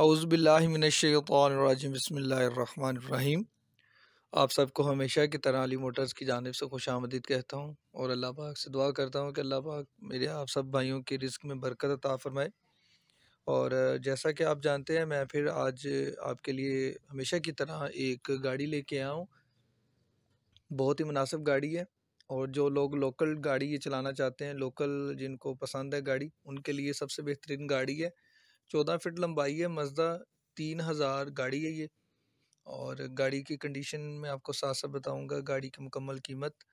अउज़बिल्लिमिनशैतरजीम बसमीम आप सबको हमेशा की तरह अली मोटर्स की जानब से खुश आमदीद कहता हूँ और अल्लाह पाक से दुआ करता हूँ कि अल्लाह पाक मेरे आप सब भाइयों के रिस्क में बरकत अता फ़रमाए और जैसा कि आप जानते हैं मैं फिर आज आपके लिए हमेशा की तरह एक गाड़ी लेके आया हूँ बहुत ही मुनासिब गाड़ी है और जो लोग लोकल गाड़ी चलाना चाहते हैं लोकल जिनको पसंद है गाड़ी उनके लिए सबसे बेहतरीन गाड़ी है चौदह फिट लंबाई है मजदा तीन हज़ार गाड़ी है ये और गाड़ी की कंडीशन मैं आपको साथ साथ बताऊँगा गाड़ी की मुकम्मल कीमत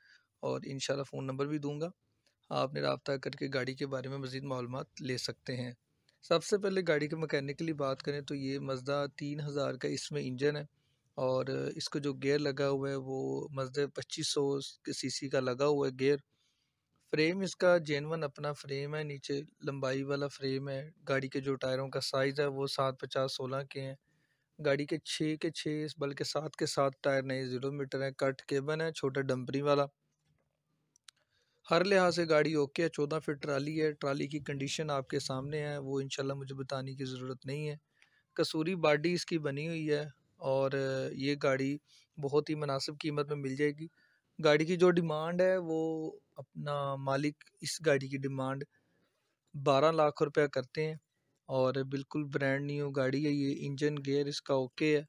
और इन फ़ोन नंबर भी दूँगा आपने रबता करके गाड़ी के बारे में मज़ीद मालूम ले सकते हैं सबसे पहले गाड़ी के मकैनिकली बात करें तो ये मजदा तीन हज़ार का इसमें इंजन है और इसको जो गेयर लगा हुआ है वो मजदे पच्चीस सौ सी सी का लगा हुआ है गेयर फ्रेम इसका जेनवन अपना फ्रेम है नीचे लंबाई वाला फ्रेम है गाड़ी के जो टायरों का साइज़ है वो सात पचास सोलह के हैं गाड़ी के छः के छः बल्कि सात के सात टायर नए ज़ीरो मीटर हैं कट केबन है छोटा डम्परी वाला हर लिहाज से गाड़ी ओके है चौदह फिट ट्राली है ट्राली की कंडीशन आपके सामने है वो इंशाल्लाह मुझे बताने की ज़रूरत नहीं है कसूरी बाडी इसकी बनी हुई है और ये गाड़ी बहुत ही मुनासिब कीमत में मिल जाएगी गाड़ी की जो डिमांड है वो अपना मालिक इस गाड़ी की डिमांड बारह लाख रुपया करते हैं और बिल्कुल ब्रांड न्यू गाड़ी है ये इंजन गेयर इसका ओके है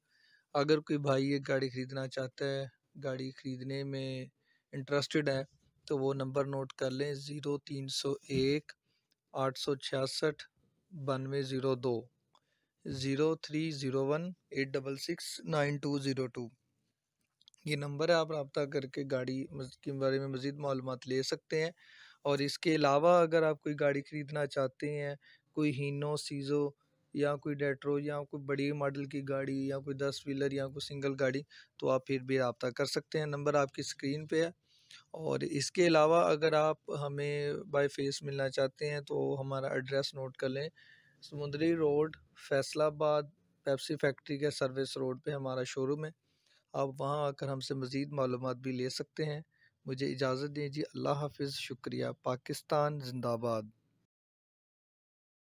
अगर कोई भाई ये गाड़ी ख़रीदना चाहता है गाड़ी ख़रीदने में इंटरेस्टेड है तो वो नंबर नोट कर लें ज़ीरो तीन सौ एक आठ सौ छियासठ बानवे ज़ीरो दो zero three zero one eight double six nine two zero two ये नंबर है आप रबता करके गाड़ी के बारे में मज़ीद मालूम ले सकते हैं और इसके अलावा अगर आप कोई गाड़ी ख़रीदना चाहते हैं कोई हीनो सीज़ो या कोई डेट्रो या कोई बड़ी मॉडल की गाड़ी या कोई दस व्हीलर या कोई सिंगल गाड़ी तो आप फिर भी रबता कर सकते हैं नंबर आपकी स्क्रीन पे है और इसके अलावा अगर आप हमें बाय फेस मिलना चाहते हैं तो हमारा एड्रेस नोट कर लें समुद्री रोड फैसलाबाद पेप्सी फैक्ट्री के सर्विस रोड पे हमारा शोरूम है आप वहाँ आकर हमसे मज़ीद मालूम भी ले सकते हैं मुझे इजाज़त दें जी अल्लाह हाफिज़ शुक्रिया पाकिस्तान जिंदाबाद